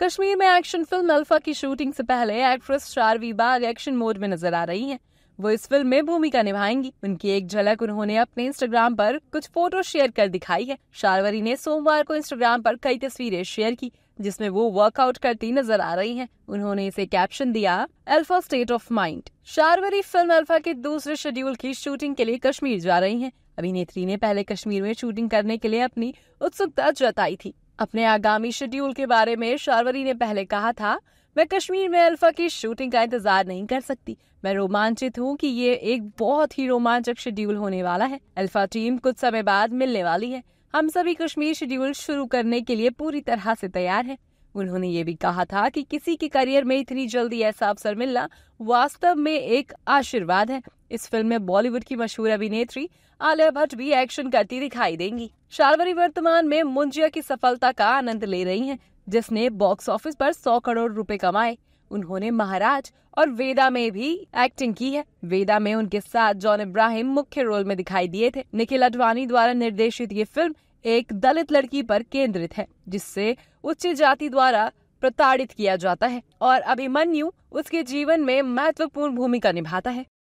कश्मीर में action film Alpha की shooting से पहले एक्ट्रेस शारवी बाग एक्शन मोड में नजर आ रही हैं। वो इस फिल्म में भूमिका निभाएंगी उनकी एक झलक उन्होंने अपने इंस्टाग्राम पर कुछ फोटो शेयर कर दिखाई है शारवरी ने सोमवार को इंस्टाग्राम पर कई तस्वीरें शेयर की जिसमें वो वर्कआउट करती नजर आ रही हैं। उन्होंने इसे कैप्शन दिया Alpha state of mind Sharvari film Alpha के दूसरे शेड्यूल की शूटिंग के लिए कश्मीर जा रही है अभिनेत्री ने पहले कश्मीर में शूटिंग करने के लिए अपनी उत्सुकता जताई थी अपने आगामी शेड्यूल के बारे में शारवरी ने पहले कहा था मैं कश्मीर में अल्फा की शूटिंग का इंतजार नहीं कर सकती मैं रोमांचित हूँ कि ये एक बहुत ही रोमांचक शेड्यूल होने वाला है अल्फा टीम कुछ समय बाद मिलने वाली है हम सभी कश्मीर शेड्यूल शुरू करने के लिए पूरी तरह से तैयार हैं उन्होंने ये भी कहा था कि किसी के करियर में इतनी जल्दी ऐसा अवसर मिलना वास्तव में एक आशीर्वाद है इस फिल्म में बॉलीवुड की मशहूर अभिनेत्री आलिया भट्ट भी एक्शन करती दिखाई देंगी शालवरी वर्तमान में मुंजिया की सफलता का आनंद ले रही हैं, जिसने बॉक्स ऑफिस पर 100 करोड़ रुपए कमाए उन्होंने महाराज और वेदा में भी एक्टिंग की है वेदा में उनके साथ जॉन इब्राहिम मुख्य रोल में दिखाई दिए थे निखिल अडवाणी द्वारा निर्देशित ये फिल्म एक दलित लड़की पर केंद्रित है जिससे उच्च जाति द्वारा प्रताड़ित किया जाता है और अभिमन्यु उसके जीवन में महत्वपूर्ण भूमिका निभाता है